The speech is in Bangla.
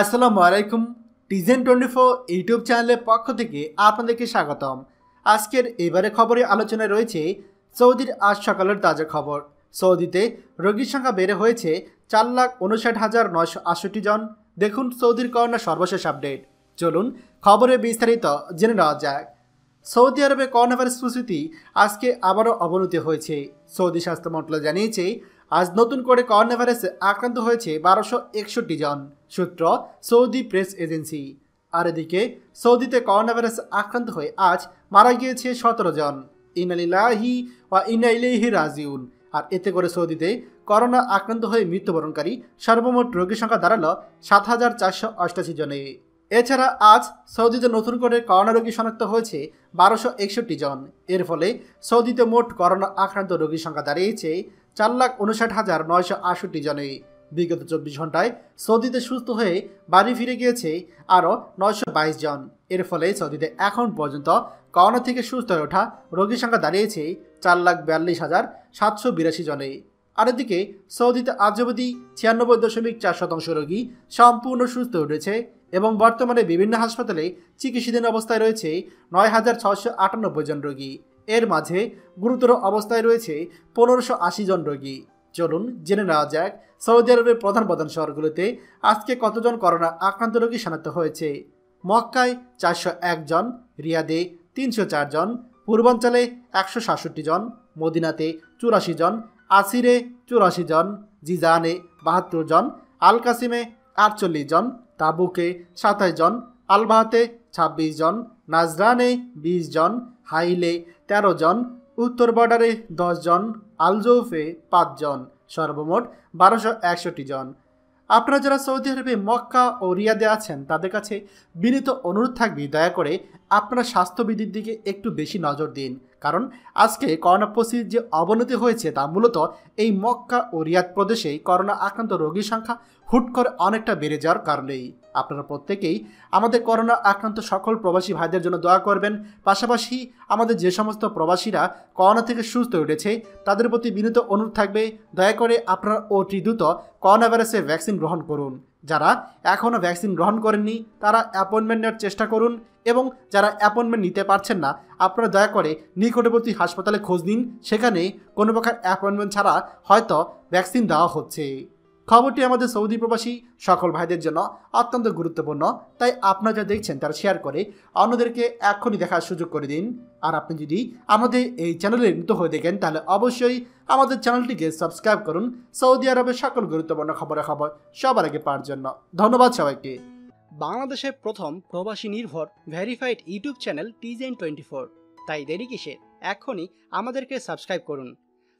আসসালামু আলাইকুম টিজেন টোয়েন্টি ফোর ইউটিউব চ্যানেলের পক্ষ থেকে আপনাদেরকে স্বাগতম আজকের এবারে খবরে আলোচনায় রয়েছে সৌদির আজ সকালের তাজা খবর সৌদিতে রোগীর সংখ্যা বেড়ে হয়েছে চার লাখ উনষাট হাজার নয়শো আষট্টি জন দেখুন সৌদির করোনা সর্বশেষ আপডেট চলুন খবরে বিস্তারিত জেনে নেওয়া যাক সৌদি আরবে করোনা ভাইরাস পরিস্থিতি আজকে আবারও অবনতি হয়েছে সৌদি স্বাস্থ্য মন্ত্রণালয় জানিয়েছে আজ নতুন করে করোনা ভাইরাসে আক্রান্ত হয়েছে বারোশো একষট্টি জন সূত্র সৌদি প্রেস এজেন্সি আর এদিকে সৌদিতে করোনা ভাইরাস আক্রান্ত হয়ে আজ মারা গিয়েছে সতেরো জন ইনালিলাহি বা ইনাইলাহি রাজিউন আর এতে করে সৌদিতে করোনা আক্রান্ত হয়ে মৃত্যুবরণকারী সর্বমোট রোগীর সংখ্যা দাঁড়ালো সাত হাজার চারশো অষ্টাশি জনে এছাড়া আজ সৌদিতে নতুন করে করোনা রোগী শনাক্ত হয়েছে বারোশো একষট্টি জন এর ফলে সৌদিতে মোট করোনা আক্রান্ত রোগীর সংখ্যা দাঁড়িয়েছে চার লাখ উনষাট হাজার নয়শো আষট্টি জনে বিগত চব্বিশ ঘন্টায় সৌদিতে সুস্থ হয়ে বাড়ি ফিরে গিয়েছে আরও নয়শো বাইশ জন এর ফলে সৌদিতে এখন পর্যন্ত করোনা থেকে সুস্থ হয়ে ওঠা রোগীর সংখ্যা দাঁড়িয়েছে চার লাখ বিয়াল্লিশ হাজার সাতশো বিরাশি জনে এদিকে সৌদিতে আজ অবধি ছিয়ানব্বই দশমিক চার শতাংশ রোগী সম্পূর্ণ সুস্থ উঠেছে এবং বর্তমানে বিভিন্ন হাসপাতালে চিকিৎসাধীন অবস্থায় রয়েছে নয় হাজার ছশো আটানব্বই জন রোগী এর মাঝে গুরুতর অবস্থায় রয়েছে পনেরোশো আশি জন রোগী চলুন জেনে নেওয়া যাক সৌদি আরবের প্রধান প্রধান শহরগুলোতে আজকে কতজন করোনা আক্রান্ত রোগী শনাক্ত হয়েছে মক্কায় চারশো একজন রিয়াদে তিনশো চারজন পূর্বাঞ্চলে একশো সাতষট্টি জন মদিনাতে চুরাশি জন আসিরে চুরাশি জন জিজানে বাহাত্তর জন আল কাসিমে আটচল্লিশ জন তাবুকে সাতাশ জন আলবাহাতে ২৬ জন নাজরানে ২০ জন হাইলে ১৩ জন উত্তর বর্ডারে জন আলজৌফে পাঁচজন সর্বমোট বারোশো একষট্টি জন আপনারা যারা সৌদি আরবে মক্কা ও রিয়াদে আছেন তাদের কাছে বিনীত অনুরোধ থাকবে দয়া করে আপনারা স্বাস্থ্যবিধির দিকে একটু বেশি নজর দিন কারণ আজকে করোনা পরিস্থিতির যে অবনতি হয়েছে তা মূলত এই মক্কা ও রিয়াদ প্রদেশেই করোনা আক্রান্ত রোগীর সংখ্যা হুট করে অনেকটা বেড়ে যাওয়ার কারণেই আপনারা প্রত্যেকেই আমাদের করোনা আক্রান্ত সকল প্রবাসী ভাইদের জন্য দোয়া করবেন পাশাপাশি আমাদের যে সমস্ত প্রবাসীরা করোনা থেকে সুস্থ উঠেছে তাদের প্রতি বিনীত অনুরোধ থাকবে দয়া করে আপনারা অতি দ্রুত করোনা ভাইরাসের ভ্যাকসিন গ্রহণ করুন যারা এখনও ভ্যাকসিন গ্রহণ করেননি তারা অ্যাপয়েন্টমেন্ট নেওয়ার চেষ্টা করুন এবং যারা অ্যাপয়েন্টমেন্ট নিতে পারছেন না আপনারা দয়া করে নিকটবর্তী হাসপাতালে খোঁজ নিন সেখানে কোনো প্রকার অ্যাপয়েন্টমেন্ট ছাড়া হয়তো ভ্যাকসিন দেওয়া হচ্ছে খবরটি আমাদের সৌদি প্রবাসী সকল ভাইদের জন্য অত্যন্ত গুরুত্বপূর্ণ তাই আপনারা যা দেখছেন তারা শেয়ার করে অন্যদেরকে এখনই দেখার সুযোগ করে দিন আর আপনি যদি আমাদের এই চ্যানেলে নিত হয়ে দেখেন তাহলে অবশ্যই আমাদের চ্যানেলটিকে সাবস্ক্রাইব করুন সৌদি আরবের সকল গুরুত্বপূর্ণ খবরের খবর সবার আগে পাওয়ার জন্য ধন্যবাদ সবাইকে বাংলাদেশের প্রথম প্রবাসী নির্ভর ভেরিফাইড ইউটিউব চ্যানেল টিজেন টোয়েন্টি ফোর তাই দেরি কিসের এখনই আমাদেরকে সাবস্ক্রাইব করুন